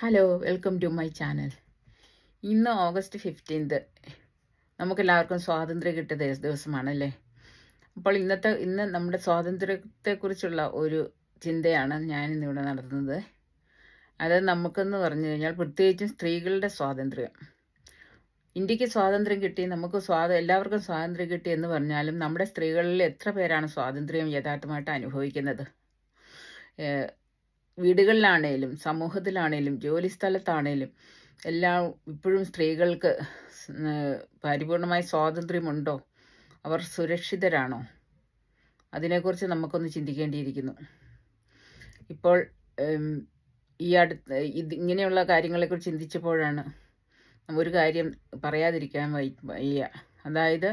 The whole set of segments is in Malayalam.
hello welcome to my channel ഇന്ന് ഓഗസ്റ്റ് ഫിഫ്റ്റീൻത് എല്ലാവർക്കും സ്വാതന്ത്ര്യം കിട്ടിയ ദിവസമാണല്ലേ അപ്പോൾ ഇന്നത്തെ ഇന്ന് നമ്മുടെ സ്വാതന്ത്ര്യത്തെക്കുറിച്ചുള്ള ഒരു ചിന്തയാണ് ഞാൻ ഇന്നിവിടെ നടത്തുന്നത് അത് നമുക്കെന്ന് പറഞ്ഞു കഴിഞ്ഞാൽ പ്രത്യേകിച്ചും സ്ത്രീകളുടെ സ്വാതന്ത്ര്യം ഇന്ത്യക്ക് സ്വാതന്ത്ര്യം കിട്ടി നമുക്ക് സ്വാത എല്ലാവർക്കും സ്വാതന്ത്ര്യം കിട്ടി എന്ന് പറഞ്ഞാലും നമ്മുടെ സ്ത്രീകളിൽ എത്ര പേരാണ് സ്വാതന്ത്ര്യം യഥാർത്ഥമായിട്ട് അനുഭവിക്കുന്നത് വീടുകളിലാണേലും സമൂഹത്തിലാണേലും ജോലി സ്ഥലത്താണേലും എല്ലാം ഇപ്പോഴും സ്ത്രീകൾക്ക് പരിപൂർണമായ സ്വാതന്ത്ര്യമുണ്ടോ അവർ സുരക്ഷിതരാണോ അതിനെക്കുറിച്ച് നമുക്കൊന്ന് ചിന്തിക്കേണ്ടിയിരിക്കുന്നു ഇപ്പോൾ ഈ അടുത്ത് ഇത് ഇങ്ങനെയുള്ള കാര്യങ്ങളെക്കുറിച്ച് ചിന്തിച്ചപ്പോഴാണ് ഒരു കാര്യം പറയാതിരിക്കാൻ വയ്യ അതായത്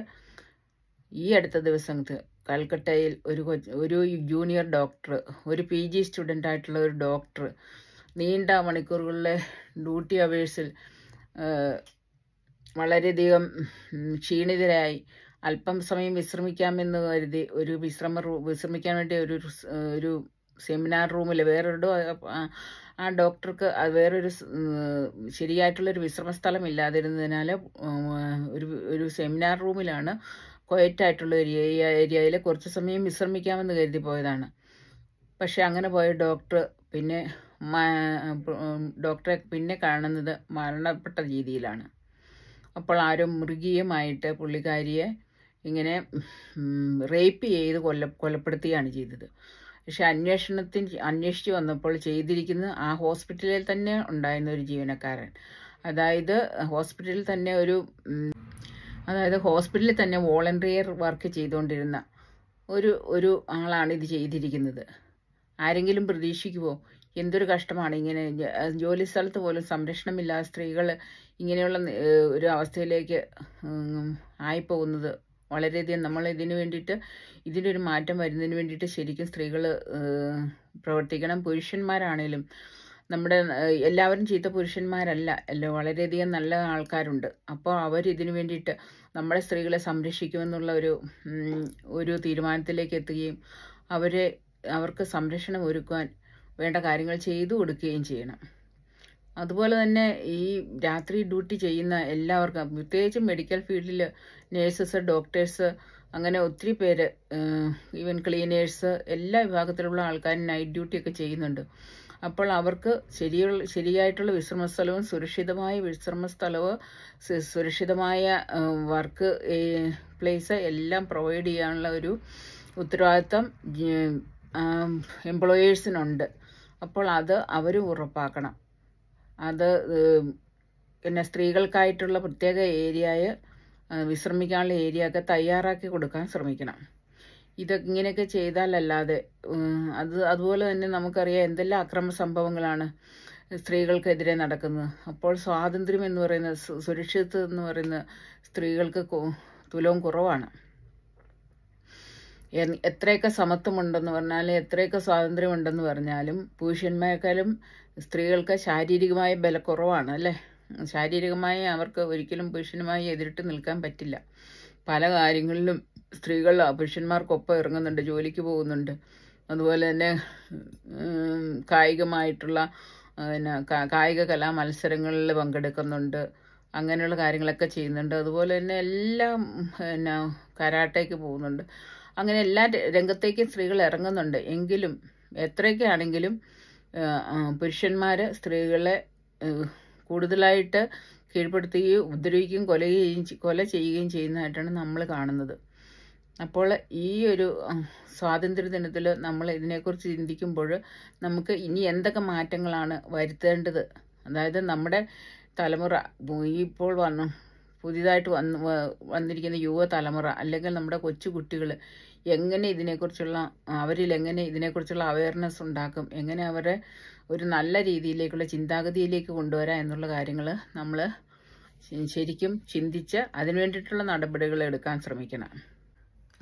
ഈ അടുത്ത ദിവസത്ത് കൽക്കട്ടയിൽ ഒരു ഒരു ജൂനിയർ ഡോക്ടർ ഒരു പി ജി ആയിട്ടുള്ള ഒരു ഡോക്ടർ നീണ്ട മണിക്കൂറുകളിലെ ഡ്യൂട്ടി അവേഴ്സിൽ വളരെയധികം ക്ഷീണിതരായി അല്പം സമയം വിശ്രമിക്കാമെന്ന് കരുതി ഒരു വിശ്രമ വിശ്രമിക്കാൻ വേണ്ടി ഒരു ഒരു സെമിനാർ റൂമിൽ വേറൊരു ആ ഡോക്ടർക്ക് വേറൊരു ശരിയായിട്ടുള്ളൊരു വിശ്രമ സ്ഥലം ഇല്ലാതിരുന്നതിനാൽ ഒരു ഒരു സെമിനാർ റൂമിലാണ് കോയറ്റ് ആയിട്ടുള്ള ഏരിയ ഏരിയയിൽ കുറച്ച് സമയം വിശ്രമിക്കാമെന്ന് കരുതി പോയതാണ് പക്ഷേ അങ്ങനെ പോയ ഡോക്ടർ പിന്നെ ഡോക്ടറെ പിന്നെ കാണുന്നത് മരണപ്പെട്ട രീതിയിലാണ് അപ്പോൾ ആരും മൃഗീയമായിട്ട് പുള്ളിക്കാരിയെ ഇങ്ങനെ റേപ്പ് ചെയ്ത് കൊല്ല കൊലപ്പെടുത്തുകയാണ് ചെയ്തത് പക്ഷെ അന്വേഷണത്തിൽ അന്വേഷിച്ച് വന്നപ്പോൾ ചെയ്തിരിക്കുന്നത് ആ ഹോസ്പിറ്റലിൽ തന്നെ ഉണ്ടായിരുന്ന ഒരു ജീവനക്കാരൻ അതായത് ഹോസ്പിറ്റലിൽ തന്നെ ഒരു അതായത് ഹോസ്പിറ്റലിൽ തന്നെ വോളണ്ടിയർ വർക്ക് ചെയ്തുകൊണ്ടിരുന്ന ഒരു ഒരു ആളാണ് ഇത് ചെയ്തിരിക്കുന്നത് ആരെങ്കിലും പ്രതീക്ഷിക്കുമോ എന്തൊരു കഷ്ടമാണ് ഇങ്ങനെ ജോലി സ്ഥലത്ത് പോലും സംരക്ഷണമില്ലാതെ സ്ത്രീകൾ ഇങ്ങനെയുള്ള ഒരു അവസ്ഥയിലേക്ക് ആയിപ്പോകുന്നത് വളരെയധികം നമ്മൾ ഇതിനു വേണ്ടിയിട്ട് ഒരു മാറ്റം വരുന്നതിന് വേണ്ടിയിട്ട് ശരിക്കും സ്ത്രീകൾ പ്രവർത്തിക്കണം പുരുഷന്മാരാണേലും നമ്മുടെ എല്ലാവരും ചീത്ത പുരുഷന്മാരല്ല അല്ലോ വളരെയധികം നല്ല ആൾക്കാരുണ്ട് അപ്പോൾ അവർ ഇതിനു വേണ്ടിയിട്ട് നമ്മളെ സ്ത്രീകളെ സംരക്ഷിക്കുമെന്നുള്ള ഒരു ഒരു തീരുമാനത്തിലേക്ക് എത്തുകയും അവരെ അവർക്ക് സംരക്ഷണം ഒരുക്കുവാൻ വേണ്ട കാര്യങ്ങൾ ചെയ്തു കൊടുക്കുകയും ചെയ്യണം അതുപോലെ തന്നെ ഈ രാത്രി ഡ്യൂട്ടി ചെയ്യുന്ന എല്ലാവർക്കും പ്രത്യേകിച്ച് മെഡിക്കൽ ഫീൽഡിൽ നേഴ്സസ് ഡോക്ടേഴ്സ് അങ്ങനെ ഒത്തിരി പേര് ഈവൻ ക്ലീനേഴ്സ് എല്ലാ വിഭാഗത്തിലുള്ള ആൾക്കാർ നൈറ്റ് ഡ്യൂട്ടിയൊക്കെ ചെയ്യുന്നുണ്ട് അപ്പോൾ അവർക്ക് ശരിയുള്ള ശരിയായിട്ടുള്ള വിശ്രമസ്ഥലവും സുരക്ഷിതമായ വിശ്രമസ്ഥലവും സുരക്ഷിതമായ വർക്ക് പ്ലേസ് എല്ലാം പ്രൊവൈഡ് ചെയ്യാനുള്ള ഒരു ഉത്തരവാദിത്തം എംപ്ലോയേഴ്സിനുണ്ട് അപ്പോൾ അത് അവരും ഉറപ്പാക്കണം അത് പിന്നെ സ്ത്രീകൾക്കായിട്ടുള്ള പ്രത്യേക ഏരിയയെ വിശ്രമിക്കാനുള്ള ഏരിയ ഒക്കെ തയ്യാറാക്കി കൊടുക്കാൻ ശ്രമിക്കണം ഇതൊക്കെ ഇങ്ങനെയൊക്കെ ചെയ്താലല്ലാതെ അത് അതുപോലെ തന്നെ നമുക്കറിയാം എന്തെല്ലാം അക്രമ സംഭവങ്ങളാണ് സ്ത്രീകൾക്കെതിരെ നടക്കുന്നത് അപ്പോൾ സ്വാതന്ത്ര്യം എന്ന് പറയുന്ന സുരക്ഷിതത്വം എന്ന് പറയുന്ന സ്ത്രീകൾക്ക് തുലവും കുറവാണ് എത്രയൊക്കെ സമത്വമുണ്ടെന്ന് പറഞ്ഞാലും എത്രയൊക്കെ സ്വാതന്ത്ര്യമുണ്ടെന്ന് പറഞ്ഞാലും പുരുഷന്മാരെക്കാളും സ്ത്രീകൾക്ക് ശാരീരികമായ ബലക്കുറവാണ് അല്ലേ ശാരീരികമായി അവർക്ക് ഒരിക്കലും പുരുഷനുമായി എതിരിട്ട് നിൽക്കാൻ പറ്റില്ല പല കാര്യങ്ങളിലും സ്ത്രീകൾ പുരുഷന്മാർക്കൊപ്പം ഇറങ്ങുന്നുണ്ട് ജോലിക്ക് പോകുന്നുണ്ട് അതുപോലെ തന്നെ കായികമായിട്ടുള്ള പിന്നെ കായിക കലാ മത്സരങ്ങളിൽ പങ്കെടുക്കുന്നുണ്ട് അങ്ങനെയുള്ള കാര്യങ്ങളൊക്കെ ചെയ്യുന്നുണ്ട് അതുപോലെ തന്നെ എല്ലാം പിന്നെ കരാട്ടേക്ക് പോകുന്നുണ്ട് അങ്ങനെ എല്ലാ രംഗത്തേക്കും സ്ത്രീകൾ ഇറങ്ങുന്നുണ്ട് എങ്കിലും എത്രയൊക്കെ ആണെങ്കിലും പുരുഷന്മാർ സ്ത്രീകളെ കൂടുതലായിട്ട് കീഴ്പ്പെടുത്തുകയും ഉപദ്രവിക്കുകയും കൊലയുകയും കൊല ചെയ്യുകയും ചെയ്യുന്നതായിട്ടാണ് നമ്മൾ കാണുന്നത് അപ്പോൾ ഈ ഒരു സ്വാതന്ത്ര്യ ദിനത്തിൽ നമ്മൾ ഇതിനെക്കുറിച്ച് ചിന്തിക്കുമ്പോൾ നമുക്ക് ഇനി എന്തൊക്കെ മാറ്റങ്ങളാണ് വരുത്തേണ്ടത് അതായത് നമ്മുടെ തലമുറ ഇപ്പോൾ വന്നു പുതിയതായിട്ട് വന്ന് വന്നിരിക്കുന്ന യുവതലമുറ അല്ലെങ്കിൽ നമ്മുടെ കൊച്ചു കുട്ടികൾ എങ്ങനെ ഇതിനെക്കുറിച്ചുള്ള അവരിൽ എങ്ങനെ ഇതിനെക്കുറിച്ചുള്ള അവയർനെസ് ഉണ്ടാക്കും എങ്ങനെ അവരെ ഒരു നല്ല രീതിയിലേക്കുള്ള ചിന്താഗതിയിലേക്ക് കൊണ്ടുവരാം എന്നുള്ള കാര്യങ്ങൾ നമ്മൾ ശരിക്കും ചിന്തിച്ച് അതിനു വേണ്ടിയിട്ടുള്ള നടപടികൾ എടുക്കാൻ ശ്രമിക്കണം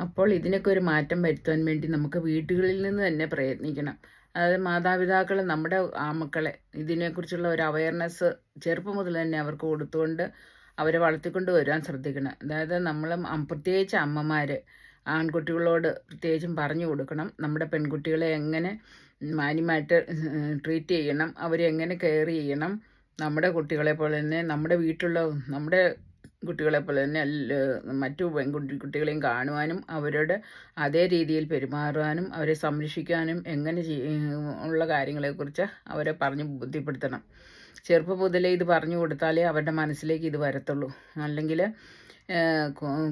അപ്പോൾ ഇതിനൊക്കെ ഒരു മാറ്റം വരുത്താൻ വേണ്ടി നമുക്ക് വീടുകളിൽ നിന്ന് തന്നെ പ്രയത്നിക്കണം അതായത് മാതാപിതാക്കൾ നമ്മുടെ ആ മക്കളെ ഇതിനെക്കുറിച്ചുള്ള ഒരു അവയർനെസ് ചെറുപ്പം മുതൽ തന്നെ അവർക്ക് കൊടുത്തുകൊണ്ട് അവരെ വളർത്തിക്കൊണ്ട് വരാൻ ശ്രദ്ധിക്കണം അതായത് നമ്മൾ പ്രത്യേകിച്ച് അമ്മമാർ ആൺകുട്ടികളോട് പ്രത്യേകിച്ചും പറഞ്ഞു കൊടുക്കണം നമ്മുടെ പെൺകുട്ടികളെ എങ്ങനെ മാന്യമായിട്ട് ട്രീറ്റ് ചെയ്യണം അവരെ എങ്ങനെ കെയർ ചെയ്യണം നമ്മുടെ കുട്ടികളെ പോലെ തന്നെ നമ്മുടെ വീട്ടിലുള്ള നമ്മുടെ കുട്ടികളെ പോലെ തന്നെ മറ്റു പെൺകുട്ടി കുട്ടികളെയും കാണുവാനും അവരോട് അതേ രീതിയിൽ പെരുമാറുവാനും അവരെ സംരക്ഷിക്കാനും എങ്ങനെ ഉള്ള കാര്യങ്ങളെക്കുറിച്ച് അവരെ പറഞ്ഞ് ബുദ്ധിപ്പെടുത്തണം ചെറുപ്പം മുതലേ ഇത് പറഞ്ഞു കൊടുത്താലേ അവരുടെ മനസ്സിലേക്ക് ഇത് വരത്തുള്ളൂ അല്ലെങ്കിൽ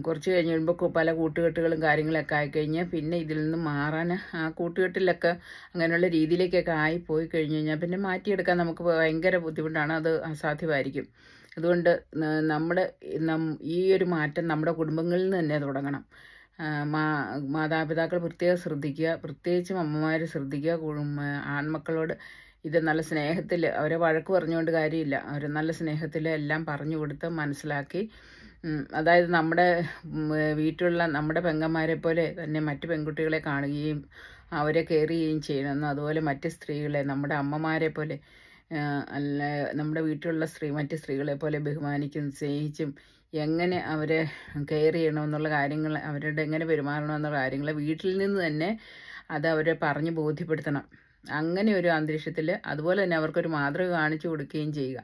കുറച്ച് കഴിഞ്ഞ് കഴിയുമ്പോൾ പല കൂട്ടുകെട്ടുകളും കാര്യങ്ങളൊക്കെ ആയിക്കഴിഞ്ഞാൽ പിന്നെ ഇതിൽ നിന്ന് മാറാൻ ആ കൂട്ടുകെട്ടിലൊക്കെ അങ്ങനെയുള്ള രീതിയിലേക്കൊക്കെ ആയി പോയി കഴിഞ്ഞ് കഴിഞ്ഞാൽ പിന്നെ മാറ്റിയെടുക്കാൻ നമുക്ക് ഭയങ്കര ബുദ്ധിമുട്ടാണ് അത് അസാധ്യമായിരിക്കും അതുകൊണ്ട് നമ്മുടെ ഈ ഒരു മാറ്റം നമ്മുടെ കുടുംബങ്ങളിൽ നിന്ന് തന്നെ തുടങ്ങണം മാ മാതാപിതാക്കൾ പ്രത്യേകം ശ്രദ്ധിക്കുക പ്രത്യേകിച്ചും അമ്മമാർ ശ്രദ്ധിക്കുക ആൺമക്കളോട് ഇത് നല്ല സ്നേഹത്തിൽ അവരെ വഴക്ക് പറഞ്ഞുകൊണ്ട് കാര്യമില്ല അവർ നല്ല സ്നേഹത്തിൽ എല്ലാം പറഞ്ഞു കൊടുത്ത് മനസ്സിലാക്കി അതായത് നമ്മുടെ വീട്ടിലുള്ള നമ്മുടെ പെങ്ങന്മാരെ പോലെ തന്നെ മറ്റു പെൺകുട്ടികളെ കാണുകയും അവരെ കെയർ ചെയ്യുകയും ചെയ്യണമെന്ന് അതുപോലെ മറ്റ് സ്ത്രീകളെ നമ്മുടെ അമ്മമാരെ പോലെ അല്ല നമ്മുടെ വീട്ടിലുള്ള സ്ത്രീ മറ്റ് സ്ത്രീകളെ പോലെ ബഹുമാനിക്കും സ്നേഹിച്ചും എങ്ങനെ അവരെ കെയർ ചെയ്യണമെന്നുള്ള കാര്യങ്ങൾ അവരുടെ എങ്ങനെ പെരുമാറണമെന്നുള്ള കാര്യങ്ങൾ വീട്ടിൽ നിന്ന് തന്നെ അത് അവരെ പറഞ്ഞ് ബോധ്യപ്പെടുത്തണം അങ്ങനെ ഒരു അന്തരീക്ഷത്തിൽ അതുപോലെ തന്നെ അവർക്കൊരു മാതൃക കാണിച്ചു കൊടുക്കുകയും ചെയ്യുക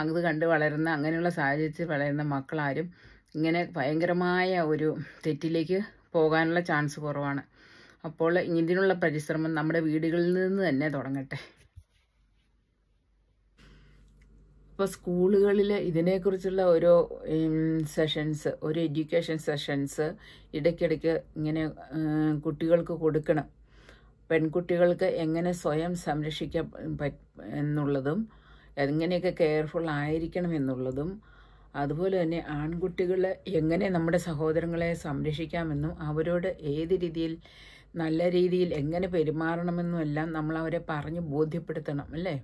അത് കണ്ട് വളരുന്ന അങ്ങനെയുള്ള സാഹചര്യത്തിൽ വളരുന്ന മക്കളാരും ഇങ്ങനെ ഭയങ്കരമായ ഒരു തെറ്റിലേക്ക് പോകാനുള്ള ചാൻസ് കുറവാണ് അപ്പോൾ ഇതിനുള്ള പരിശ്രമം നമ്മുടെ വീടുകളിൽ നിന്ന് തന്നെ തുടങ്ങട്ടെ ഇപ്പോൾ സ്കൂളുകളിൽ ഇതിനെക്കുറിച്ചുള്ള ഓരോ സെഷൻസ് ഒരു എഡ്യൂക്കേഷൻ സെഷൻസ് ഇടയ്ക്കിടയ്ക്ക് ഇങ്ങനെ കുട്ടികൾക്ക് കൊടുക്കണം പെൺകുട്ടികൾക്ക് എങ്ങനെ സ്വയം സംരക്ഷിക്ക എന്നുള്ളതും എങ്ങനെയൊക്കെ കെയർഫുൾ ആയിരിക്കണം എന്നുള്ളതും അതുപോലെ തന്നെ ആൺകുട്ടികൾ എങ്ങനെ നമ്മുടെ സഹോദരങ്ങളെ സംരക്ഷിക്കാമെന്നും അവരോട് ഏത് രീതിയിൽ നല്ല രീതിയിൽ എങ്ങനെ പെരുമാറണമെന്നും എല്ലാം നമ്മൾ അവരെ പറഞ്ഞ് ബോധ്യപ്പെടുത്തണം അല്ലേ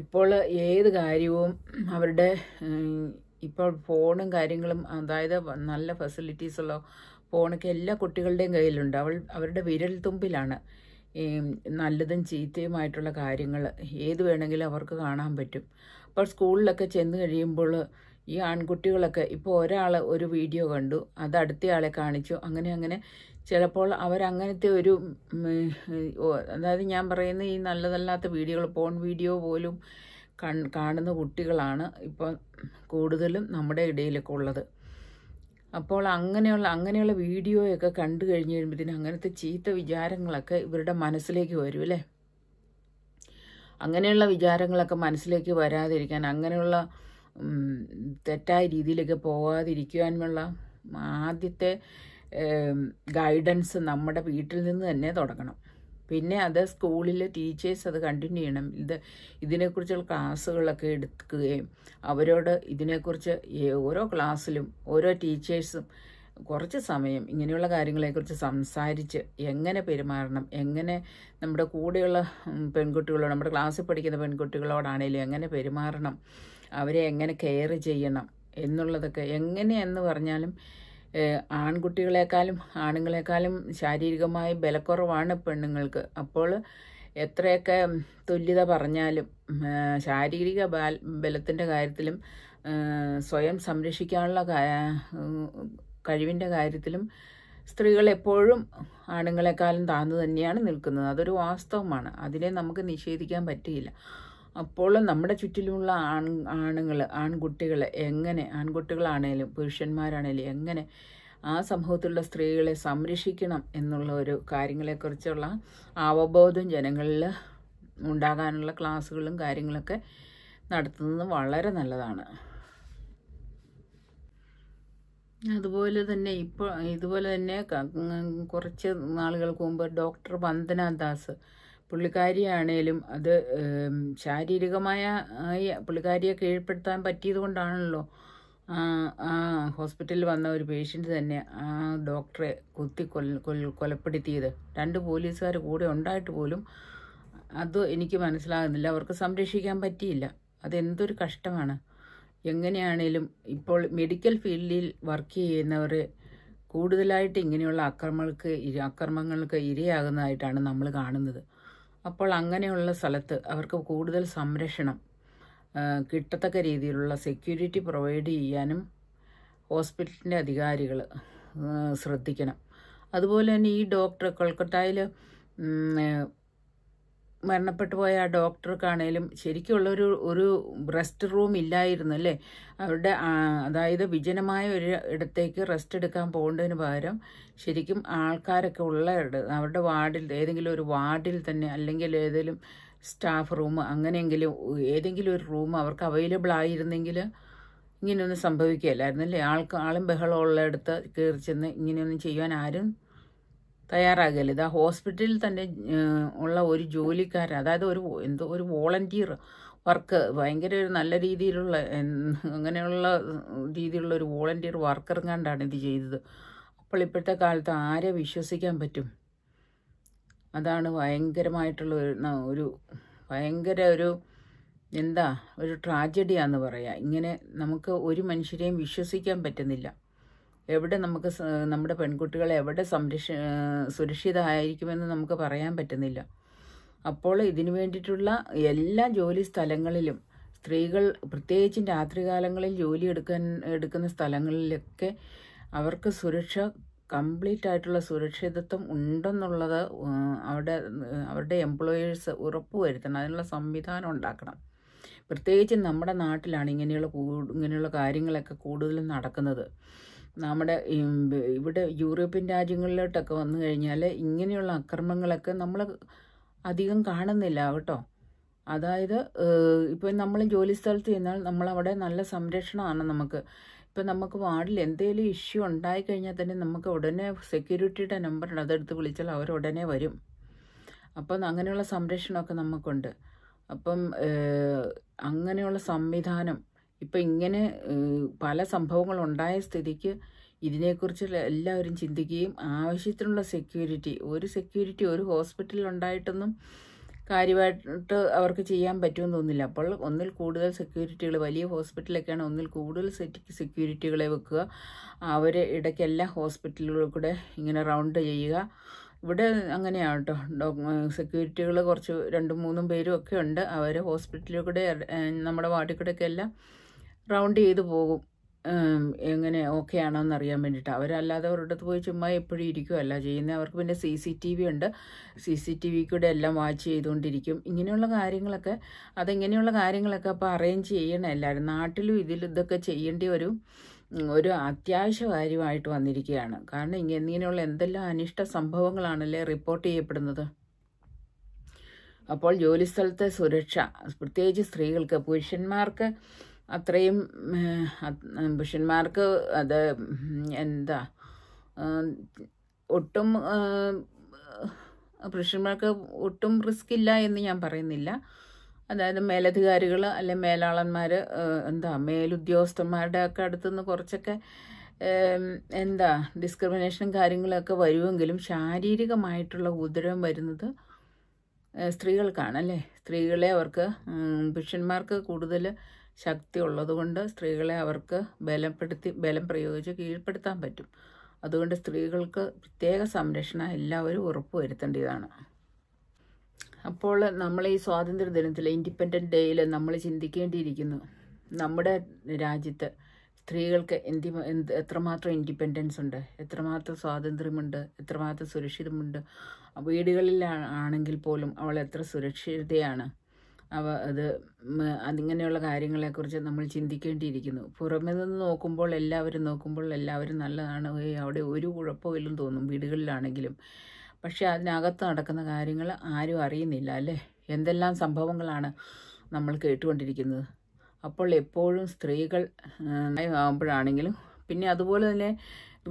ഇപ്പോൾ ഏത് കാര്യവും അവരുടെ ഇപ്പോൾ ഫോണും കാര്യങ്ങളും അതായത് നല്ല ഫെസിലിറ്റീസുള്ള ഫോണൊക്കെ എല്ലാ കുട്ടികളുടെയും കയ്യിലുണ്ട് അവൾ അവരുടെ വിരൽ തുമ്പിലാണ് നല്ലതും ചീത്തയുമായിട്ടുള്ള കാര്യങ്ങൾ ഏത് വേണമെങ്കിലും അവർക്ക് കാണാൻ പറ്റും അപ്പോൾ സ്കൂളിലൊക്കെ ചെന്ന് കഴിയുമ്പോൾ ഈ ആൺകുട്ടികളൊക്കെ ഇപ്പോൾ ഒരാൾ ഒരു വീഡിയോ കണ്ടു അത് അടുത്തയാളെ കാണിച്ചു അങ്ങനെ അങ്ങനെ ചിലപ്പോൾ അവരങ്ങനത്തെ ഒരു അതായത് ഞാൻ പറയുന്ന ഈ നല്ലതല്ലാത്ത വീഡിയോകൾ പോൺ വീഡിയോ പോലും കാണുന്ന കുട്ടികളാണ് ഇപ്പോൾ കൂടുതലും നമ്മുടെ ഇടയിലൊക്കെ ഉള്ളത് അപ്പോൾ അങ്ങനെയുള്ള അങ്ങനെയുള്ള വീഡിയോയൊക്കെ കണ്ടു കഴിഞ്ഞ് കഴിയുമ്പോഴത്തേന് അങ്ങനത്തെ ചീത്ത വിചാരങ്ങളൊക്കെ ഇവരുടെ മനസ്സിലേക്ക് വരും അല്ലേ അങ്ങനെയുള്ള വിചാരങ്ങളൊക്കെ മനസ്സിലേക്ക് വരാതിരിക്കാൻ അങ്ങനെയുള്ള തെറ്റായ രീതിയിലേക്ക് പോകാതിരിക്കുവാനുമുള്ള ആദ്യത്തെ ഗൈഡൻസ് നമ്മുടെ വീട്ടിൽ നിന്ന് തന്നെ തുടങ്ങണം പിന്നെ അത് സ്കൂളിലെ ടീച്ചേഴ്സ് അത് കണ്ടിന്യൂ ചെയ്യണം ഇത് ഇതിനെക്കുറിച്ചുള്ള ക്ലാസ്സുകളൊക്കെ എടുക്കുകയും അവരോട് ഇതിനെക്കുറിച്ച് ഓരോ ക്ലാസ്സിലും ഓരോ ടീച്ചേഴ്സും കുറച്ച് സമയം ഇങ്ങനെയുള്ള കാര്യങ്ങളെക്കുറിച്ച് സംസാരിച്ച് എങ്ങനെ പെരുമാറണം എങ്ങനെ നമ്മുടെ കൂടെയുള്ള പെൺകുട്ടികളോട് നമ്മുടെ ക്ലാസ്സിൽ പഠിക്കുന്ന പെൺകുട്ടികളോടാണേലും എങ്ങനെ പെരുമാറണം അവരെ എങ്ങനെ കെയർ ചെയ്യണം എന്നുള്ളതൊക്കെ എങ്ങനെ എന്ന് പറഞ്ഞാലും ആൺകുട്ടികളെക്കാളും ആണുങ്ങളെക്കാളും ശാരീരികമായി ബലക്കുറവാണ് പെണ്ണുങ്ങൾക്ക് അപ്പോൾ എത്രയൊക്കെ തുല്യത പറഞ്ഞാലും ശാരീരിക ബാൽ ബലത്തിൻ്റെ കാര്യത്തിലും സ്വയം സംരക്ഷിക്കാനുള്ള കഴിവിൻ്റെ കാര്യത്തിലും സ്ത്രീകൾ എപ്പോഴും ആണുങ്ങളെക്കാളും താന്നു തന്നെയാണ് നിൽക്കുന്നത് അതൊരു വാസ്തവമാണ് അതിനെ നമുക്ക് നിഷേധിക്കാൻ പറ്റിയില്ല അപ്പോൾ നമ്മുടെ ചുറ്റിലുമുള്ള ആൺ ആണുങ്ങൾ ആൺകുട്ടികൾ എങ്ങനെ ആൺകുട്ടികളാണേലും പുരുഷന്മാരാണേലും എങ്ങനെ ആ സമൂഹത്തിലുള്ള സ്ത്രീകളെ സംരക്ഷിക്കണം എന്നുള്ള ഒരു കാര്യങ്ങളെക്കുറിച്ചുള്ള അവബോധം ജനങ്ങളിൽ ഉണ്ടാകാനുള്ള ക്ലാസ്സുകളും കാര്യങ്ങളൊക്കെ നടത്തുന്നത് വളരെ നല്ലതാണ് അതുപോലെ തന്നെ ഇപ്പോൾ ഇതുപോലെ തന്നെ കുറച്ച് നാളുകൾക്ക് മുമ്പ് ഡോക്ടർ വന്ദന ദാസ് പുള്ളിക്കാരിയാണേലും അത് ശാരീരികമായ പുള്ളിക്കാരിയെ കീഴ്പ്പെടുത്താൻ പറ്റിയത് കൊണ്ടാണല്ലോ ആ ഹോസ്പിറ്റലിൽ വന്ന ഒരു പേഷ്യൻ്റ് തന്നെ ആ ഡോക്ടറെ കുത്തി കൊല്ല കൊലപ്പെടുത്തിയത് രണ്ട് പോലീസുകാർ കൂടെ ഉണ്ടായിട്ട് പോലും അത് എനിക്ക് മനസ്സിലാകുന്നില്ല അവർക്ക് സംരക്ഷിക്കാൻ പറ്റിയില്ല അതെന്തൊരു കഷ്ടമാണ് എങ്ങനെയാണേലും ഇപ്പോൾ മെഡിക്കൽ ഫീൽഡിൽ വർക്ക് ചെയ്യുന്നവർ കൂടുതലായിട്ട് ഇങ്ങനെയുള്ള അക്രമങ്ങൾക്ക് അക്രമങ്ങൾക്ക് ഇരയാകുന്നതായിട്ടാണ് നമ്മൾ കാണുന്നത് അപ്പോൾ അങ്ങനെയുള്ള സ്ഥലത്ത് അവർക്ക് കൂടുതൽ സംരക്ഷണം കിട്ടത്തക്ക രീതിയിലുള്ള സെക്യൂരിറ്റി പ്രൊവൈഡ് ചെയ്യാനും ഹോസ്പിറ്റലിൻ്റെ അധികാരികൾ ശ്രദ്ധിക്കണം അതുപോലെ തന്നെ ഈ ഡോക്ടർ കൊൽക്കത്തയിൽ മരണപ്പെട്ടു പോയ ആ ഡോക്ടർക്കാണേലും ശരിക്കുള്ളൊരു ഒരു റെസ്റ്റ് റൂം ഇല്ലായിരുന്നു അല്ലേ അവരുടെ അതായത് വിജനമായ ഒരു ഇടത്തേക്ക് റെസ്റ്റ് എടുക്കാൻ പോകേണ്ടതിന് പകരം ശരിക്കും ആൾക്കാരൊക്കെ ഉള്ള അവരുടെ വാർഡിൽ ഏതെങ്കിലും ഒരു വാർഡിൽ തന്നെ അല്ലെങ്കിൽ ഏതെങ്കിലും സ്റ്റാഫ് റൂം അങ്ങനെയെങ്കിലും ഏതെങ്കിലും ഒരു റൂം അവർക്ക് അവൈലബിൾ ആയിരുന്നെങ്കിൽ ഇങ്ങനെയൊന്നും സംഭവിക്കുകയല്ലായിരുന്നു അല്ലേ ആൾക്ക് ആളും ബഹളമുള്ളിടത്ത് കയറി ചെന്ന് ഇങ്ങനെയൊന്നും ചെയ്യാൻ ആരും തയ്യാറാകല് ഇതാ ഹോസ്പിറ്റലിൽ തന്നെ ഉള്ള ഒരു ജോലിക്കാരൻ അതായത് ഒരു എന്തോ ഒരു വോളണ്ടിയർ വർക്ക് ഭയങ്കര ഒരു നല്ല രീതിയിലുള്ള അങ്ങനെയുള്ള രീതിയിലുള്ള ഒരു വോളണ്ടിയർ വർക്കർ കണ്ടാണ് ഇത് ചെയ്തത് അപ്പോൾ ഇപ്പോഴത്തെ കാലത്ത് ആരെ വിശ്വസിക്കാൻ പറ്റും അതാണ് ഭയങ്കരമായിട്ടുള്ള ഒരു ഭയങ്കര ഒരു എന്താ ഒരു ട്രാജഡിയാന്ന് പറയാ ഇങ്ങനെ നമുക്ക് ഒരു മനുഷ്യരെയും വിശ്വസിക്കാൻ പറ്റുന്നില്ല എവിടെ നമുക്ക് നമ്മുടെ പെൺകുട്ടികളെ എവിടെ സംരക്ഷ സുരക്ഷിതമായിരിക്കുമെന്ന് നമുക്ക് പറയാൻ പറ്റുന്നില്ല അപ്പോൾ ഇതിനു വേണ്ടിയിട്ടുള്ള എല്ലാ ജോലി സ്ഥലങ്ങളിലും സ്ത്രീകൾ പ്രത്യേകിച്ചും രാത്രികാലങ്ങളിൽ ജോലി എടുക്കാൻ എടുക്കുന്ന സ്ഥലങ്ങളിലൊക്കെ അവർക്ക് സുരക്ഷ കംപ്ലീറ്റ് ആയിട്ടുള്ള സുരക്ഷിതത്വം ഉണ്ടെന്നുള്ളത് അവിടെ അവരുടെ എംപ്ലോയേഴ്സ് ഉറപ്പുവരുത്തണം അതിനുള്ള സംവിധാനം ഉണ്ടാക്കണം പ്രത്യേകിച്ച് നമ്മുടെ നാട്ടിലാണ് ഇങ്ങനെയുള്ള ഇങ്ങനെയുള്ള കാര്യങ്ങളൊക്കെ കൂടുതലും നടക്കുന്നത് നമ്മുടെ ഇവിടെ യൂറോപ്യൻ രാജ്യങ്ങളിലോട്ടൊക്കെ വന്നു കഴിഞ്ഞാൽ ഇങ്ങനെയുള്ള അക്രമങ്ങളൊക്കെ നമ്മൾ അധികം കാണുന്നില്ല കേട്ടോ അതായത് ഇപ്പോൾ നമ്മൾ ജോലി സ്ഥലത്ത് ചെന്നാൽ നമ്മളവിടെ നല്ല സംരക്ഷണമാണ് നമുക്ക് ഇപ്പം നമുക്ക് വാർഡിൽ എന്തെങ്കിലും ഇഷ്യൂ ഉണ്ടായിക്കഴിഞ്ഞാൽ തന്നെ നമുക്ക് ഉടനെ സെക്യൂരിറ്റിയുടെ നമ്പർ അതെടുത്ത് വിളിച്ചാൽ അവർ ഉടനെ വരും അപ്പം അങ്ങനെയുള്ള സംരക്ഷണമൊക്കെ നമുക്കുണ്ട് അപ്പം അങ്ങനെയുള്ള സംവിധാനം ഇപ്പം ഇങ്ങനെ പല സംഭവങ്ങൾ ഉണ്ടായ സ്ഥിതിക്ക് ഇതിനെക്കുറിച്ച് എല്ലാവരും ചിന്തിക്കുകയും ആവശ്യത്തിനുള്ള സെക്യൂരിറ്റി ഒരു സെക്യൂരിറ്റി ഒരു ഹോസ്പിറ്റലിൽ ഉണ്ടായിട്ടൊന്നും കാര്യമായിട്ട് അവർക്ക് ചെയ്യാൻ പറ്റുമെന്ന് തോന്നില്ല അപ്പോൾ ഒന്നിൽ കൂടുതൽ സെക്യൂരിറ്റികൾ വലിയ ഹോസ്പിറ്റലൊക്കെയാണ് ഒന്നിൽ കൂടുതൽ സെക്യൂരിറ്റികളെ വെക്കുക അവർ ഇടയ്ക്ക് എല്ലാ ഹോസ്പിറ്റലുകളും കൂടെ ഇങ്ങനെ റൗണ്ട് ചെയ്യുക ഇവിടെ അങ്ങനെയാണ് കേട്ടോ സെക്യൂരിറ്റികൾ കുറച്ച് രണ്ടും മൂന്നും പേരും ഒക്കെ ഉണ്ട് അവർ ഹോസ്പിറ്റലിൽ കൂടെ നമ്മുടെ വാർഡിൽ കൂടെയൊക്കെ എല്ലാം റൗണ്ട് ചെയ്ത് പോകും എങ്ങനെ ഓക്കെ ആണോ അറിയാൻ വേണ്ടിയിട്ട് അവരല്ലാതെ അവരുടെ അടുത്ത് പോയി ചുമ്മാ എപ്പോഴും ഇരിക്കുമല്ല ചെയ്യുന്നത് അവർക്ക് പിന്നെ സി സി ടി വി ഉണ്ട് സി സി ടി വി കൂടെ എല്ലാം വാച്ച് ചെയ്തുകൊണ്ടിരിക്കും ഇങ്ങനെയുള്ള കാര്യങ്ങളൊക്കെ അതെങ്ങനെയുള്ള കാര്യങ്ങളൊക്കെ അപ്പോൾ അറേഞ്ച് ചെയ്യണം എല്ലാവരും നാട്ടിലും ഇതിൽ ഇതൊക്കെ ചെയ്യേണ്ട ഒരു ഒരു അത്യാവശ്യ കാര്യമായിട്ട് വന്നിരിക്കുകയാണ് കാരണം ഇങ്ങനെ ഇങ്ങനെയുള്ള എന്തെല്ലാം അനിഷ്ട സംഭവങ്ങളാണല്ലേ റിപ്പോർട്ട് ചെയ്യപ്പെടുന്നത് അപ്പോൾ ജോലിസ്ഥലത്തെ സുരക്ഷ പ്രത്യേകിച്ച് സ്ത്രീകൾക്ക് പുരുഷന്മാർക്ക് അത്രയും പുരുഷന്മാർക്ക് അത് എന്താ ഒട്ടും പുരുഷന്മാർക്ക് ഒട്ടും റിസ്ക് ഇല്ല എന്ന് ഞാൻ പറയുന്നില്ല അതായത് മേലധികാരികൾ അല്ലെ മേലാളന്മാർ എന്താ മേലുദ്യോഗസ്ഥന്മാരുടെ ഒക്കെ അടുത്തുനിന്ന് കുറച്ചൊക്കെ എന്താ ഡിസ്ക്രിമിനേഷനും കാര്യങ്ങളൊക്കെ വരുമെങ്കിലും ശാരീരികമായിട്ടുള്ള ഉദരം വരുന്നത് അല്ലേ സ്ത്രീകളെ അവർക്ക് പുരുഷന്മാർക്ക് കൂടുതൽ ശക്തി ഉള്ളതുകൊണ്ട് സ്ത്രീകളെ അവർക്ക് ബലപ്പെടുത്തി ബലം പ്രയോഗിച്ച് കീഴ്പ്പെടുത്താൻ പറ്റും അതുകൊണ്ട് സ്ത്രീകൾക്ക് പ്രത്യേക സംരക്ഷണം എല്ലാവരും ഉറപ്പുവരുത്തേണ്ടതാണ് അപ്പോൾ നമ്മൾ ഈ സ്വാതന്ത്ര്യ ദിനത്തിൽ ഇൻഡിപെൻഡൻറ്റ് ഡേയിൽ നമ്മൾ ചിന്തിക്കേണ്ടിയിരിക്കുന്നു നമ്മുടെ രാജ്യത്ത് സ്ത്രീകൾക്ക് എന്തി എന്ത് എത്രമാത്രം ഇൻഡിപെൻഡൻസ് ഉണ്ട് എത്രമാത്രം സ്വാതന്ത്ര്യമുണ്ട് എത്രമാത്രം സുരക്ഷിതമുണ്ട് വീടുകളിലാണെങ്കിൽ പോലും അവൾ എത്ര സുരക്ഷിതയാണ് അവ അത് അതിങ്ങനെയുള്ള കാര്യങ്ങളെക്കുറിച്ച് നമ്മൾ ചിന്തിക്കേണ്ടിയിരിക്കുന്നു പുറമെ നിന്ന് നോക്കുമ്പോൾ എല്ലാവരും നോക്കുമ്പോൾ എല്ലാവരും നല്ലതാണ് അവിടെ ഒരു കുഴപ്പമില്ലെന്ന് തോന്നും വീടുകളിലാണെങ്കിലും പക്ഷേ അതിനകത്ത് നടക്കുന്ന കാര്യങ്ങൾ ആരും അറിയുന്നില്ല അല്ലേ എന്തെല്ലാം സംഭവങ്ങളാണ് നമ്മൾ കേട്ടുകൊണ്ടിരിക്കുന്നത് അപ്പോൾ എപ്പോഴും സ്ത്രീകൾ ആകുമ്പോഴാണെങ്കിലും പിന്നെ അതുപോലെ തന്നെ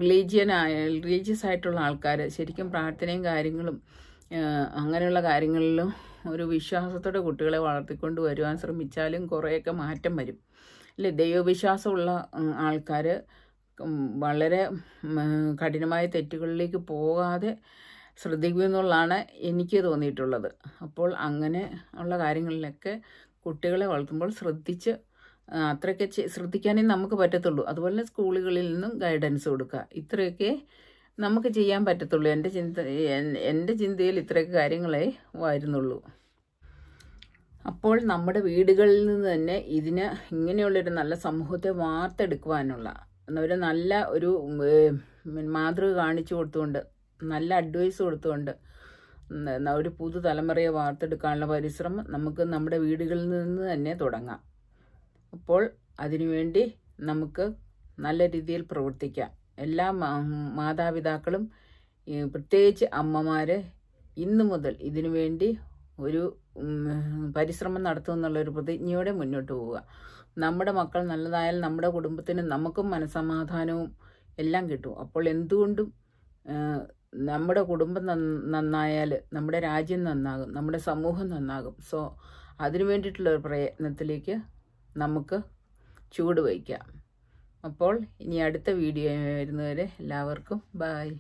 റിലീജിയനായ റിലീജിയസ് ആയിട്ടുള്ള ആൾക്കാർ ശരിക്കും പ്രാർത്ഥനയും കാര്യങ്ങളും അങ്ങനെയുള്ള കാര്യങ്ങളിലും ഒരു വിശ്വാസത്തോടെ കുട്ടികളെ വളർത്തിക്കൊണ്ട് വരുവാൻ ശ്രമിച്ചാലും കുറേയൊക്കെ മാറ്റം വരും അല്ലേ ദൈവവിശ്വാസമുള്ള ആൾക്കാർ വളരെ കഠിനമായ തെറ്റുകളിലേക്ക് പോകാതെ ശ്രദ്ധിക്കുമെന്നുള്ളതാണ് എനിക്ക് തോന്നിയിട്ടുള്ളത് അപ്പോൾ അങ്ങനെ ഉള്ള കാര്യങ്ങളിലൊക്കെ കുട്ടികളെ വളർത്തുമ്പോൾ ശ്രദ്ധിച്ച് അത്രയൊക്കെ ശ്രദ്ധിക്കാനേ നമുക്ക് പറ്റത്തുള്ളൂ അതുപോലെ സ്കൂളുകളിൽ നിന്നും ഗൈഡൻസ് കൊടുക്കുക ഇത്രയൊക്കെ നമുക്ക് ചെയ്യാൻ പറ്റത്തുള്ളൂ എൻ്റെ ചിന്ത എൻ്റെ ചിന്തയിൽ ഇത്രയൊക്കെ കാര്യങ്ങളെ വരുന്നുള്ളൂ അപ്പോൾ നമ്മുടെ വീടുകളിൽ നിന്ന് തന്നെ ഇതിന് ഇങ്ങനെയുള്ളൊരു നല്ല സമൂഹത്തെ വാർത്തെടുക്കുവാനുള്ള ഒരു നല്ല ഒരു മാതൃക കാണിച്ചു കൊടുത്തുകൊണ്ട് നല്ല അഡ്വൈസ് കൊടുത്തുകൊണ്ട് ഒരു തലമുറയെ വാർത്തെടുക്കാനുള്ള പരിശ്രമം നമുക്ക് നമ്മുടെ വീടുകളിൽ നിന്ന് തന്നെ തുടങ്ങാം അപ്പോൾ അതിനുവേണ്ടി നമുക്ക് നല്ല രീതിയിൽ പ്രവർത്തിക്കാം എല്ലാ മാതാപിതാക്കളും പ്രത്യേകിച്ച് അമ്മമാർ ഇന്നു മുതൽ ഇതിനു വേണ്ടി ഒരു പരിശ്രമം ഒരു പ്രതിജ്ഞയോടെ മുന്നോട്ട് പോവുക നമ്മുടെ മക്കൾ നല്ലതായാൽ നമ്മുടെ കുടുംബത്തിന് നമുക്കും മനസമാധാനവും എല്ലാം കിട്ടും അപ്പോൾ എന്തുകൊണ്ടും നമ്മുടെ കുടുംബം നന്നായാൽ നമ്മുടെ രാജ്യം നന്നാകും നമ്മുടെ സമൂഹം നന്നാകും സോ അതിനു വേണ്ടിയിട്ടുള്ള ഒരു പ്രയത്നത്തിലേക്ക് നമുക്ക് ചൂട് വയ്ക്കാം അപ്പോൾ ഇനി അടുത്ത വീഡിയോ വരുന്നവരെ എല്ലാവർക്കും ബായ്